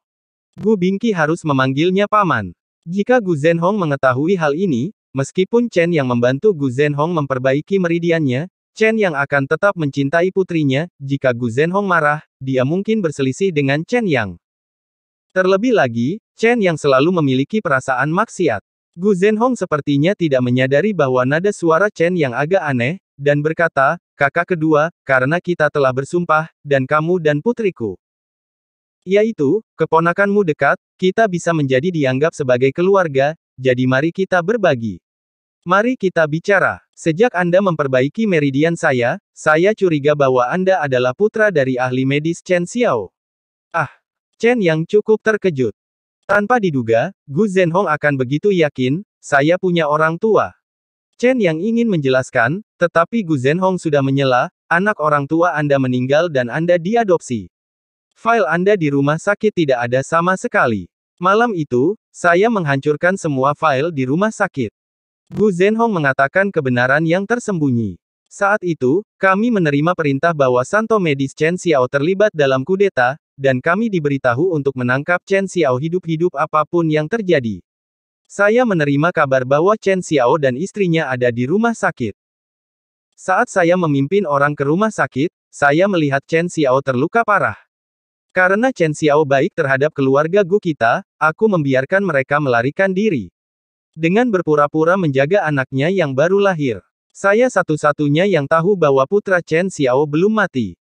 Gu Bingqi harus memanggilnya paman. Jika Gu Zhenhong mengetahui hal ini, meskipun Chen yang membantu Gu Zhenhong memperbaiki meridiannya, Chen yang akan tetap mencintai putrinya, jika Gu Zhenhong marah, dia mungkin berselisih dengan Chen yang. Terlebih lagi, Chen yang selalu memiliki perasaan maksiat. Gu Zhenhong sepertinya tidak menyadari bahwa nada suara Chen yang agak aneh, dan berkata, kakak kedua, karena kita telah bersumpah, dan kamu dan putriku. Yaitu, keponakanmu dekat, kita bisa menjadi dianggap sebagai keluarga, jadi mari kita berbagi. Mari kita bicara. Sejak Anda memperbaiki meridian saya, saya curiga bahwa Anda adalah putra dari ahli medis Chen Xiao. Ah, Chen yang cukup terkejut. Tanpa diduga, Gu Zhenhong akan begitu yakin, saya punya orang tua. Chen yang ingin menjelaskan, tetapi Gu Zhenhong sudah menyela, anak orang tua Anda meninggal dan Anda diadopsi. File Anda di rumah sakit tidak ada sama sekali. Malam itu, saya menghancurkan semua file di rumah sakit. Gu Zhenhong mengatakan kebenaran yang tersembunyi. Saat itu, kami menerima perintah bahwa Santo Medis Chen Xiao terlibat dalam kudeta, dan kami diberitahu untuk menangkap Chen Xiao hidup-hidup apapun yang terjadi. Saya menerima kabar bahwa Chen Xiao dan istrinya ada di rumah sakit. Saat saya memimpin orang ke rumah sakit, saya melihat Chen Xiao terluka parah. Karena Chen Xiao baik terhadap keluarga Gu kita, aku membiarkan mereka melarikan diri. Dengan berpura-pura menjaga anaknya yang baru lahir. Saya satu-satunya yang tahu bahwa putra Chen Xiao belum mati.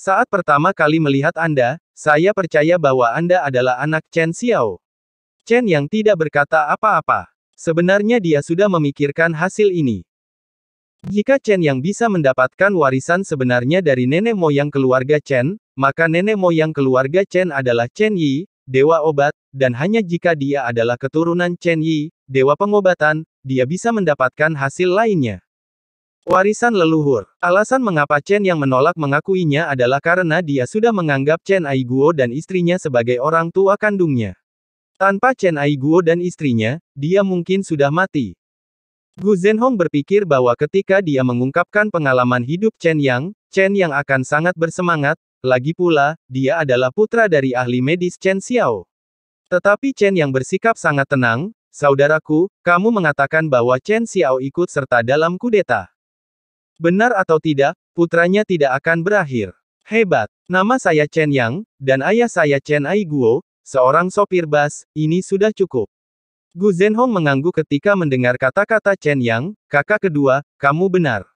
Saat pertama kali melihat Anda, saya percaya bahwa Anda adalah anak Chen Xiao. Chen yang tidak berkata apa-apa. Sebenarnya dia sudah memikirkan hasil ini. Jika Chen yang bisa mendapatkan warisan sebenarnya dari nenek moyang keluarga Chen, maka nenek moyang keluarga Chen adalah Chen Yi, dewa obat, dan hanya jika dia adalah keturunan Chen Yi, dewa pengobatan, dia bisa mendapatkan hasil lainnya. Warisan leluhur. Alasan mengapa Chen yang menolak mengakuinya adalah karena dia sudah menganggap Chen Aiguo dan istrinya sebagai orang tua kandungnya. Tanpa Chen Aiguo dan istrinya, dia mungkin sudah mati. Gu Zhenhong berpikir bahwa ketika dia mengungkapkan pengalaman hidup Chen Yang, Chen Yang akan sangat bersemangat, lagi pula, dia adalah putra dari ahli medis Chen Xiao. Tetapi Chen yang bersikap sangat tenang, saudaraku, kamu mengatakan bahwa Chen Xiao ikut serta dalam kudeta. Benar atau tidak, putranya tidak akan berakhir. Hebat, nama saya Chen Yang, dan ayah saya Chen Aiguo, seorang sopir bas, ini sudah cukup. Gu Zhenhong mengangguk ketika mendengar kata-kata Chen Yang, kakak kedua, kamu benar.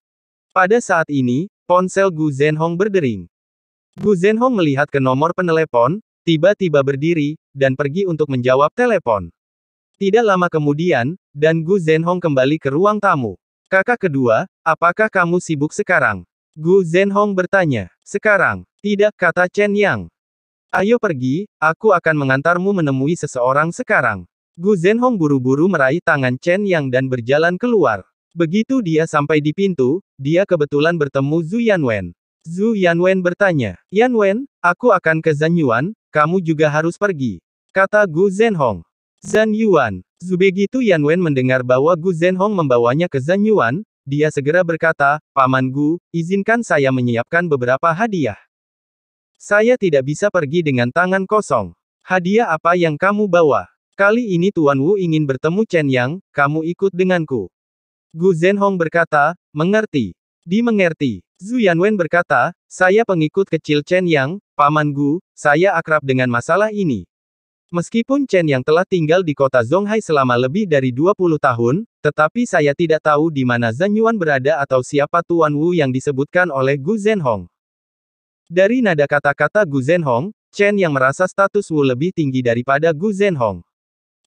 Pada saat ini, ponsel Gu Zhenhong berdering. Gu Zhenhong melihat ke nomor penelepon, tiba-tiba berdiri, dan pergi untuk menjawab telepon. Tidak lama kemudian, dan Gu Zhenhong kembali ke ruang tamu. Kakak kedua, apakah kamu sibuk sekarang? Gu Zhenhong bertanya. Sekarang, tidak, kata Chen Yang. Ayo pergi, aku akan mengantarmu menemui seseorang sekarang. Gu Zhenhong buru-buru meraih tangan Chen Yang dan berjalan keluar. Begitu dia sampai di pintu, dia kebetulan bertemu Zhu Yanwen. Zhu Yanwen bertanya, Yanwen, aku akan ke Zanyuan, kamu juga harus pergi. Kata Gu Zhenhong. Zanyuan. Zhu begitu Yanwen mendengar bahwa Gu Zhenhong membawanya ke Zanyuan, dia segera berkata, Paman Gu, izinkan saya menyiapkan beberapa hadiah. Saya tidak bisa pergi dengan tangan kosong. Hadiah apa yang kamu bawa? Kali ini Tuan Wu ingin bertemu Chen Yang, kamu ikut denganku. Gu Zhenhong berkata, mengerti. Dimengerti. Zhu Yanwen berkata, saya pengikut kecil Chen Yang, Paman Gu, saya akrab dengan masalah ini. Meskipun Chen Yang telah tinggal di kota Zhonghai selama lebih dari 20 tahun, tetapi saya tidak tahu di mana Zhang Yuan berada atau siapa Tuan Wu yang disebutkan oleh Gu Zhenhong. Dari nada kata-kata Gu Zhenhong, Chen Yang merasa status Wu lebih tinggi daripada Gu Zhenhong.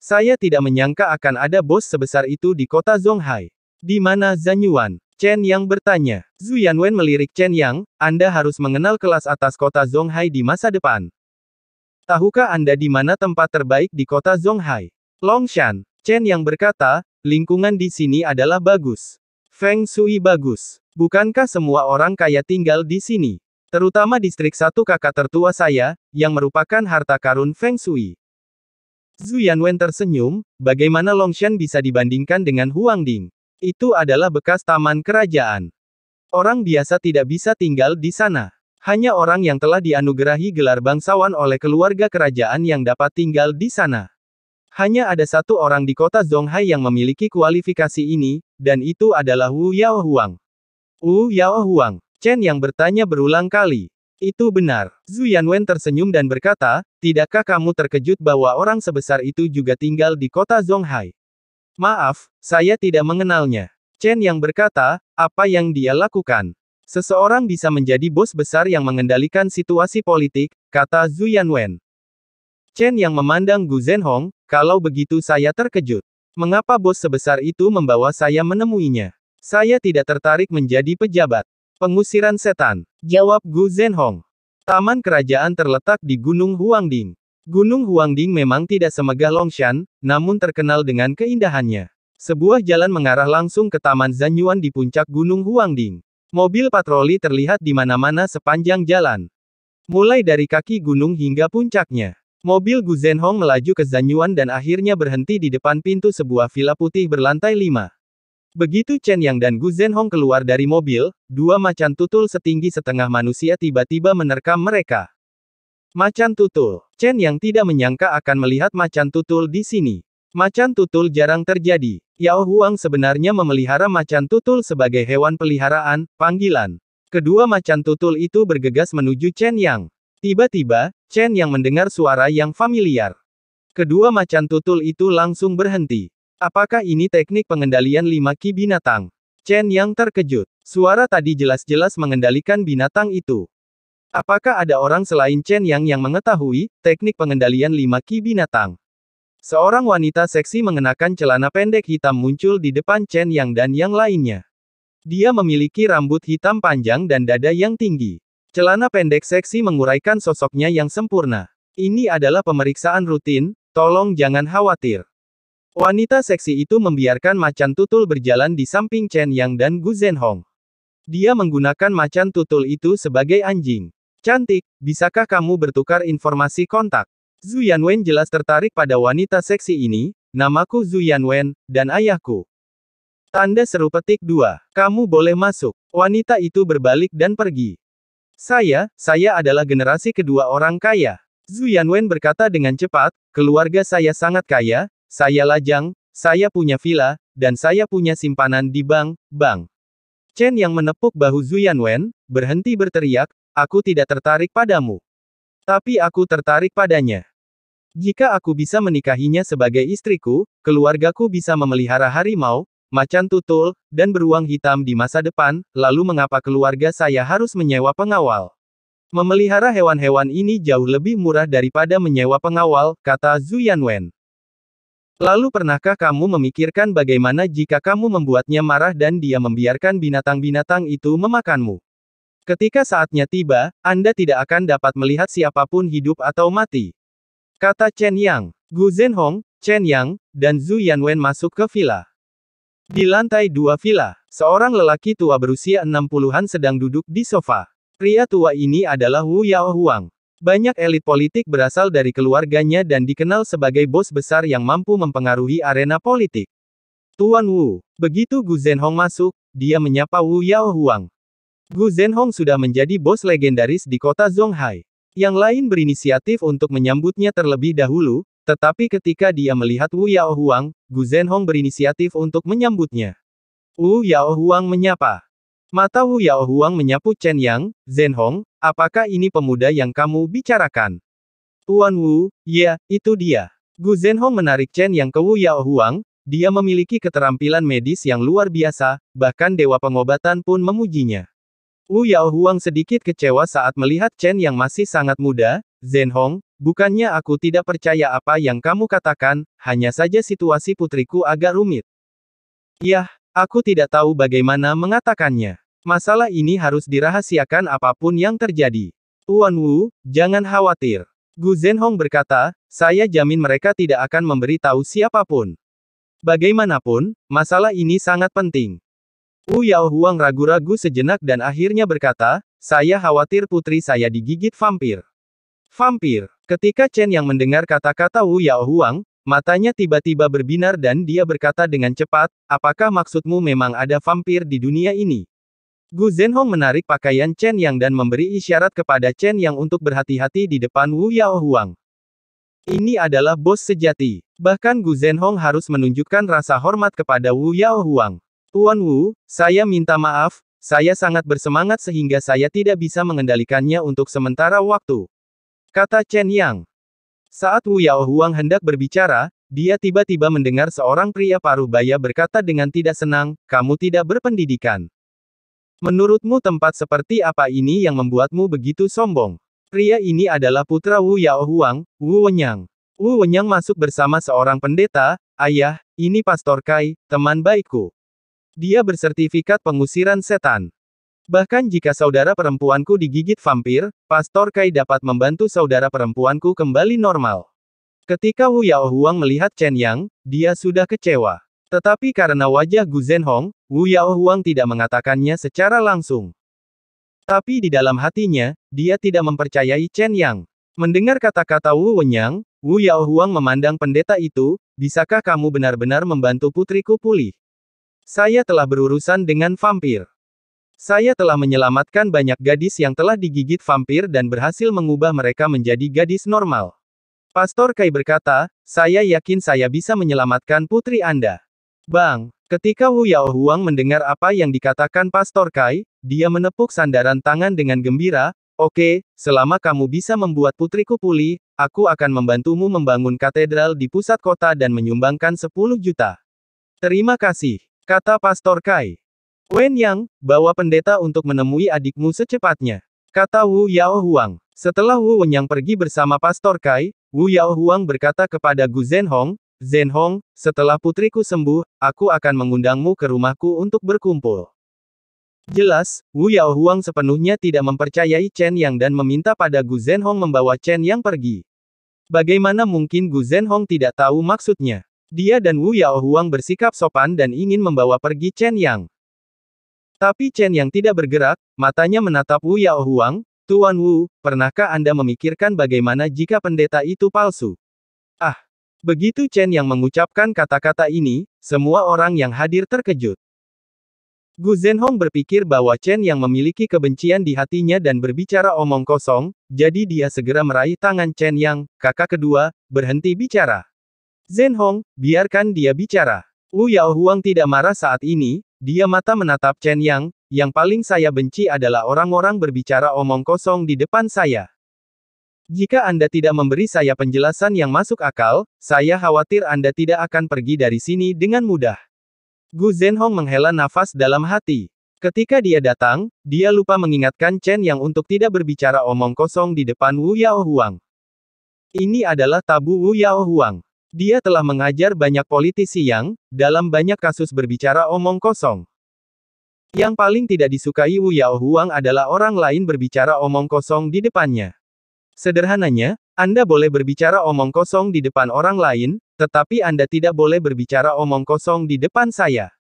Saya tidak menyangka akan ada bos sebesar itu di kota Zhonghai, Di mana Zhang Yuan? Chen Yang bertanya. Zhu Yanwen melirik Chen Yang, Anda harus mengenal kelas atas kota Zhonghai di masa depan. Tahukah Anda di mana tempat terbaik di kota Zhonghai? Longshan. Chen Yang berkata, lingkungan di sini adalah bagus. Feng Shui bagus. Bukankah semua orang kaya tinggal di sini? Terutama distrik satu kakak tertua saya, yang merupakan harta karun Feng Shui. Zhu Yanwen tersenyum, bagaimana Longshan bisa dibandingkan dengan Huangding? Itu adalah bekas taman kerajaan. Orang biasa tidak bisa tinggal di sana. Hanya orang yang telah dianugerahi gelar bangsawan oleh keluarga kerajaan yang dapat tinggal di sana. Hanya ada satu orang di kota Zhonghai yang memiliki kualifikasi ini, dan itu adalah Wu Yao Huang. Wu Yao Huang, Chen yang bertanya berulang kali. Itu benar. Zhu Yanwen tersenyum dan berkata, tidakkah kamu terkejut bahwa orang sebesar itu juga tinggal di kota Zhonghai? Maaf, saya tidak mengenalnya. Chen yang berkata, apa yang dia lakukan? Seseorang bisa menjadi bos besar yang mengendalikan situasi politik, kata Zhu Yanwen. Chen yang memandang Gu Zhenhong, kalau begitu saya terkejut. Mengapa bos sebesar itu membawa saya menemuinya? Saya tidak tertarik menjadi pejabat. Pengusiran setan, jawab Gu Zhenhong. Taman kerajaan terletak di Gunung Huangding. Gunung Huangding memang tidak semegah Longshan, namun terkenal dengan keindahannya. Sebuah jalan mengarah langsung ke Taman Zanyuan di puncak Gunung Huangding. Mobil patroli terlihat di mana-mana sepanjang jalan. Mulai dari kaki gunung hingga puncaknya. Mobil Gu Zhenhong melaju ke Zanyuan dan akhirnya berhenti di depan pintu sebuah villa putih berlantai lima. Begitu Chen Yang dan Gu Zhenhong keluar dari mobil, dua macan tutul setinggi setengah manusia tiba-tiba menerkam mereka. Macan tutul. Chen yang tidak menyangka akan melihat macan tutul di sini. Macan tutul jarang terjadi. Yao Huang sebenarnya memelihara macan tutul sebagai hewan peliharaan, panggilan. Kedua macan tutul itu bergegas menuju Chen Yang. Tiba-tiba, Chen Yang mendengar suara yang familiar. Kedua macan tutul itu langsung berhenti. Apakah ini teknik pengendalian lima ki binatang? Chen Yang terkejut. Suara tadi jelas-jelas mengendalikan binatang itu. Apakah ada orang selain Chen Yang yang mengetahui teknik pengendalian lima ki binatang? Seorang wanita seksi mengenakan celana pendek hitam muncul di depan Chen Yang dan yang lainnya. Dia memiliki rambut hitam panjang dan dada yang tinggi. Celana pendek seksi menguraikan sosoknya yang sempurna. Ini adalah pemeriksaan rutin, tolong jangan khawatir. Wanita seksi itu membiarkan macan tutul berjalan di samping Chen Yang dan Gu Zhenhong. Dia menggunakan macan tutul itu sebagai anjing. Cantik, bisakah kamu bertukar informasi kontak? Zhu Yanwen jelas tertarik pada wanita seksi ini, namaku Zhu Yanwen, dan ayahku. Tanda seru petik dua, Kamu boleh masuk. Wanita itu berbalik dan pergi. Saya, saya adalah generasi kedua orang kaya. Zhu Yanwen berkata dengan cepat, keluarga saya sangat kaya, saya lajang, saya punya villa, dan saya punya simpanan di bank, bank. Chen yang menepuk bahu Zhu Yanwen, berhenti berteriak, Aku tidak tertarik padamu. Tapi aku tertarik padanya. Jika aku bisa menikahinya sebagai istriku, keluargaku bisa memelihara harimau, macan tutul, dan beruang hitam di masa depan, lalu mengapa keluarga saya harus menyewa pengawal? Memelihara hewan-hewan ini jauh lebih murah daripada menyewa pengawal, kata Zhu Yanwen. Lalu pernahkah kamu memikirkan bagaimana jika kamu membuatnya marah dan dia membiarkan binatang-binatang itu memakanmu? Ketika saatnya tiba, Anda tidak akan dapat melihat siapapun hidup atau mati. Kata Chen Yang. Gu Zhenhong, Chen Yang, dan Zhu Yanwen masuk ke villa. Di lantai dua villa, seorang lelaki tua berusia 60-an sedang duduk di sofa. Pria tua ini adalah Wu Yao Huang. Banyak elit politik berasal dari keluarganya dan dikenal sebagai bos besar yang mampu mempengaruhi arena politik. Tuan Wu, begitu Gu Zhenhong masuk, dia menyapa Wu Yao Huang. Gu Zhenhong sudah menjadi bos legendaris di kota Zhonghai. Yang lain berinisiatif untuk menyambutnya terlebih dahulu, tetapi ketika dia melihat Wu Yao Huang, Gu Zhenhong berinisiatif untuk menyambutnya. Wu Yao Huang menyapa. Mata Wu Yao Huang menyapu Chen Yang, Zhenhong, apakah ini pemuda yang kamu bicarakan? Tuan Wu, ya, itu dia. Gu Zhenhong menarik Chen Yang ke Wu Yao Huang, dia memiliki keterampilan medis yang luar biasa, bahkan dewa pengobatan pun memujinya. Wu Yao Huang sedikit kecewa saat melihat Chen yang masih sangat muda, Zhen Hong, bukannya aku tidak percaya apa yang kamu katakan, hanya saja situasi putriku agak rumit. Yah, aku tidak tahu bagaimana mengatakannya. Masalah ini harus dirahasiakan apapun yang terjadi. Wan Wu, jangan khawatir. Gu Zhen Hong berkata, saya jamin mereka tidak akan memberi memberitahu siapapun. Bagaimanapun, masalah ini sangat penting. Wu Yao Huang ragu-ragu sejenak dan akhirnya berkata, saya khawatir putri saya digigit vampir. Vampir. Ketika Chen yang mendengar kata-kata Wu Yao Huang, matanya tiba-tiba berbinar dan dia berkata dengan cepat, apakah maksudmu memang ada vampir di dunia ini? Gu Zhenhong menarik pakaian Chen Yang dan memberi isyarat kepada Chen Yang untuk berhati-hati di depan Wu Yao Huang. Ini adalah bos sejati. Bahkan Gu Zhenhong harus menunjukkan rasa hormat kepada Wu Yao Huang. Tuan Wu, saya minta maaf, saya sangat bersemangat sehingga saya tidak bisa mengendalikannya untuk sementara waktu. Kata Chen Yang. Saat Wu Yao Huang hendak berbicara, dia tiba-tiba mendengar seorang pria paruh baya berkata dengan tidak senang, kamu tidak berpendidikan. Menurutmu tempat seperti apa ini yang membuatmu begitu sombong? Pria ini adalah putra Wu Yao Huang, Wu Wenyang. Wu Wenyang masuk bersama seorang pendeta, ayah, ini Pastor Kai, teman baikku. Dia bersertifikat pengusiran setan. Bahkan jika saudara perempuanku digigit vampir, Pastor Kai dapat membantu saudara perempuanku kembali normal. Ketika Wu Yao Huang melihat Chen Yang, dia sudah kecewa. Tetapi karena wajah Gu Zhenhong, Wu Yao Huang tidak mengatakannya secara langsung. Tapi di dalam hatinya, dia tidak mempercayai Chen Yang. Mendengar kata-kata Wu Wenyang, Wu Yao Huang memandang pendeta itu, bisakah kamu benar-benar membantu putriku pulih? Saya telah berurusan dengan vampir. Saya telah menyelamatkan banyak gadis yang telah digigit vampir dan berhasil mengubah mereka menjadi gadis normal. Pastor Kai berkata, saya yakin saya bisa menyelamatkan putri Anda. Bang, ketika Wu Yao Huang mendengar apa yang dikatakan Pastor Kai, dia menepuk sandaran tangan dengan gembira, Oke, selama kamu bisa membuat putriku pulih, aku akan membantumu membangun katedral di pusat kota dan menyumbangkan 10 juta. Terima kasih. Kata Pastor Kai. Wen Yang, bawa pendeta untuk menemui adikmu secepatnya. Kata Wu Yao Huang. Setelah Wu Wen Yang pergi bersama Pastor Kai, Wu Yao Huang berkata kepada Gu Zhen Hong, Zhen Hong, setelah putriku sembuh, aku akan mengundangmu ke rumahku untuk berkumpul. Jelas, Wu Yao Huang sepenuhnya tidak mempercayai Chen Yang dan meminta pada Gu Zhen Hong membawa Chen Yang pergi. Bagaimana mungkin Gu Zhen Hong tidak tahu maksudnya? Dia dan Wu Yao Huang bersikap sopan dan ingin membawa pergi Chen Yang. Tapi Chen Yang tidak bergerak, matanya menatap Wu Yao Huang, Tuan Wu, pernahkah Anda memikirkan bagaimana jika pendeta itu palsu? Ah! Begitu Chen Yang mengucapkan kata-kata ini, semua orang yang hadir terkejut. Gu Zhenhong berpikir bahwa Chen Yang memiliki kebencian di hatinya dan berbicara omong kosong, jadi dia segera meraih tangan Chen Yang, kakak kedua, berhenti bicara. Zhen Hong, biarkan dia bicara. Wu Yao Huang tidak marah saat ini, dia mata menatap Chen Yang, yang paling saya benci adalah orang-orang berbicara omong kosong di depan saya. Jika Anda tidak memberi saya penjelasan yang masuk akal, saya khawatir Anda tidak akan pergi dari sini dengan mudah. Gu Hong menghela nafas dalam hati. Ketika dia datang, dia lupa mengingatkan Chen Yang untuk tidak berbicara omong kosong di depan Wu Yao Huang. Ini adalah tabu Wu Yao Huang. Dia telah mengajar banyak politisi yang, dalam banyak kasus berbicara omong kosong. Yang paling tidak disukai Wu Yao Huang adalah orang lain berbicara omong kosong di depannya. Sederhananya, Anda boleh berbicara omong kosong di depan orang lain, tetapi Anda tidak boleh berbicara omong kosong di depan saya.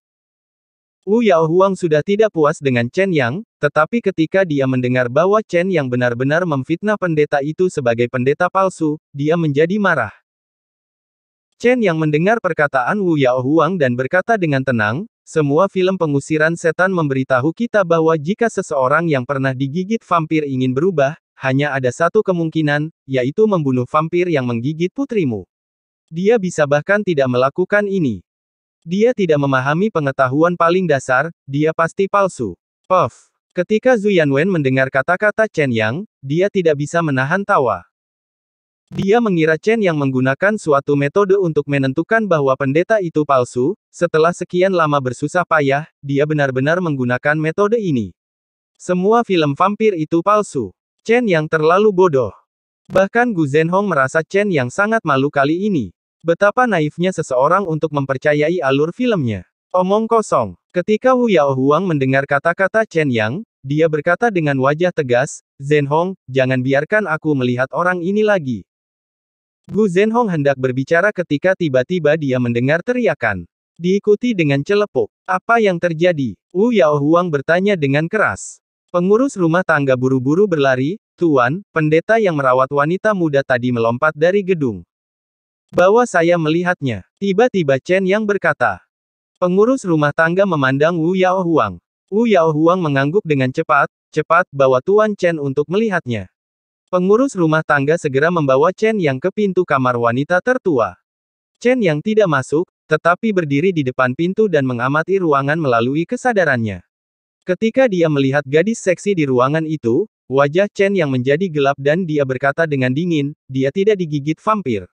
Wu Yao Huang sudah tidak puas dengan Chen Yang, tetapi ketika dia mendengar bahwa Chen Yang benar-benar memfitnah pendeta itu sebagai pendeta palsu, dia menjadi marah. Chen yang mendengar perkataan Wu Yao Huang dan berkata dengan tenang, semua film pengusiran setan memberitahu kita bahwa jika seseorang yang pernah digigit vampir ingin berubah, hanya ada satu kemungkinan, yaitu membunuh vampir yang menggigit putrimu. Dia bisa bahkan tidak melakukan ini. Dia tidak memahami pengetahuan paling dasar, dia pasti palsu. Puff. Ketika Zhu Yanwen mendengar kata-kata Chen Yang, dia tidak bisa menahan tawa. Dia mengira Chen yang menggunakan suatu metode untuk menentukan bahwa pendeta itu palsu, setelah sekian lama bersusah payah, dia benar-benar menggunakan metode ini. Semua film vampir itu palsu. Chen yang terlalu bodoh. Bahkan Gu Zhenhong merasa Chen yang sangat malu kali ini. Betapa naifnya seseorang untuk mempercayai alur filmnya. Omong kosong. Ketika Hu Yao Huang mendengar kata-kata Chen Yang, dia berkata dengan wajah tegas, Zhenhong, jangan biarkan aku melihat orang ini lagi. Gu Zhenhong hendak berbicara ketika tiba-tiba dia mendengar teriakan. Diikuti dengan celepuk. Apa yang terjadi? Wu Yao Huang bertanya dengan keras. Pengurus rumah tangga buru-buru berlari, Tuan, pendeta yang merawat wanita muda tadi melompat dari gedung. Bahwa saya melihatnya. Tiba-tiba Chen yang berkata. Pengurus rumah tangga memandang Wu Yao Huang. Wu Yao Huang mengangguk dengan cepat, cepat, bawa Tuan Chen untuk melihatnya. Pengurus rumah tangga segera membawa Chen Yang ke pintu kamar wanita tertua. Chen Yang tidak masuk, tetapi berdiri di depan pintu dan mengamati ruangan melalui kesadarannya. Ketika dia melihat gadis seksi di ruangan itu, wajah Chen Yang menjadi gelap dan dia berkata dengan dingin, dia tidak digigit vampir.